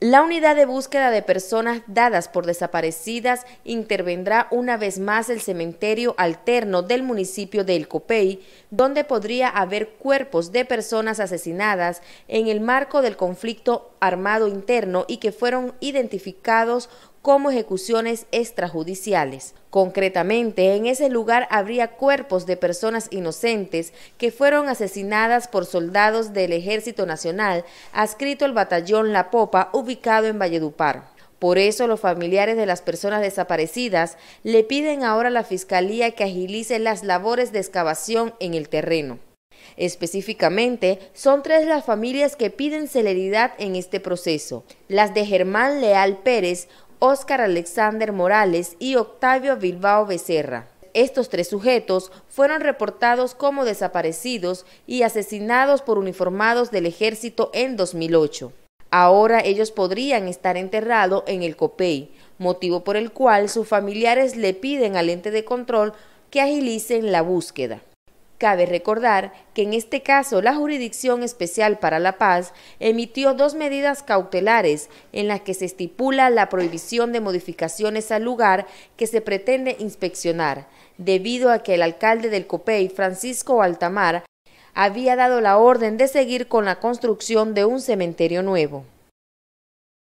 La unidad de búsqueda de personas dadas por desaparecidas intervendrá una vez más el cementerio alterno del municipio de El Copey, donde podría haber cuerpos de personas asesinadas en el marco del conflicto armado interno y que fueron identificados como ejecuciones extrajudiciales. Concretamente, en ese lugar habría cuerpos de personas inocentes que fueron asesinadas por soldados del Ejército Nacional, adscrito al batallón La Popa, ubicado en Valledupar. Por eso los familiares de las personas desaparecidas le piden ahora a la Fiscalía que agilice las labores de excavación en el terreno. Específicamente, son tres las familias que piden celeridad en este proceso, las de Germán Leal Pérez, Óscar Alexander Morales y Octavio Bilbao Becerra. Estos tres sujetos fueron reportados como desaparecidos y asesinados por uniformados del ejército en 2008. Ahora ellos podrían estar enterrados en el COPEI, motivo por el cual sus familiares le piden al ente de control que agilicen la búsqueda. Cabe recordar que en este caso la Jurisdicción Especial para la Paz emitió dos medidas cautelares en las que se estipula la prohibición de modificaciones al lugar que se pretende inspeccionar, debido a que el alcalde del COPEI, Francisco Altamar, había dado la orden de seguir con la construcción de un cementerio nuevo.